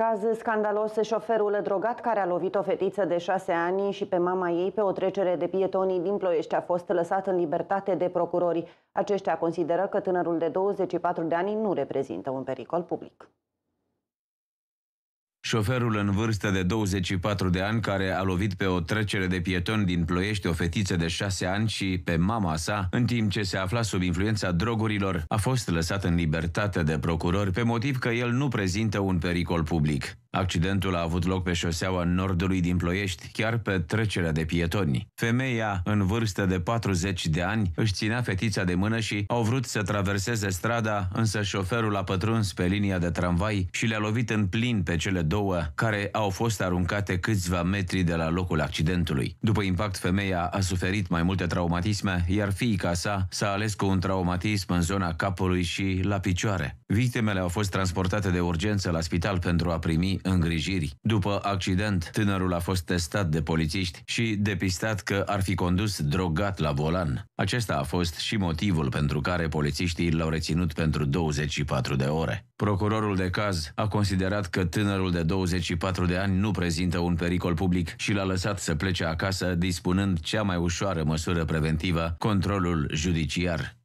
Caz scandalos, șoferul drogat care a lovit o fetiță de șase ani și pe mama ei pe o trecere de pietonii din Ploiești a fost lăsat în libertate de procurori. Aceștia consideră că tânărul de 24 de ani nu reprezintă un pericol public. Șoferul în vârstă de 24 de ani, care a lovit pe o trecere de pieton din Ploiești o fetiță de 6 ani și pe mama sa, în timp ce se afla sub influența drogurilor, a fost lăsat în libertate de procuror pe motiv că el nu prezintă un pericol public. Accidentul a avut loc pe șoseaua nordului din Ploiești, chiar pe trecerea de pietoni. Femeia, în vârstă de 40 de ani, își ținea fetița de mână și au vrut să traverseze strada, însă șoferul a pătruns pe linia de tramvai și le-a lovit în plin pe cele două, care au fost aruncate câțiva metri de la locul accidentului. După impact, femeia a suferit mai multe traumatisme, iar fiica sa s-a ales cu un traumatism în zona capului și la picioare. Victimele au fost transportate de urgență la spital pentru a primi îngrijiri. După accident, tânărul a fost testat de polițiști și depistat că ar fi condus drogat la volan. Acesta a fost și motivul pentru care polițiștii l-au reținut pentru 24 de ore. Procurorul de caz a considerat că tânărul de 24 de ani nu prezintă un pericol public și l-a lăsat să plece acasă, dispunând cea mai ușoară măsură preventivă, controlul judiciar.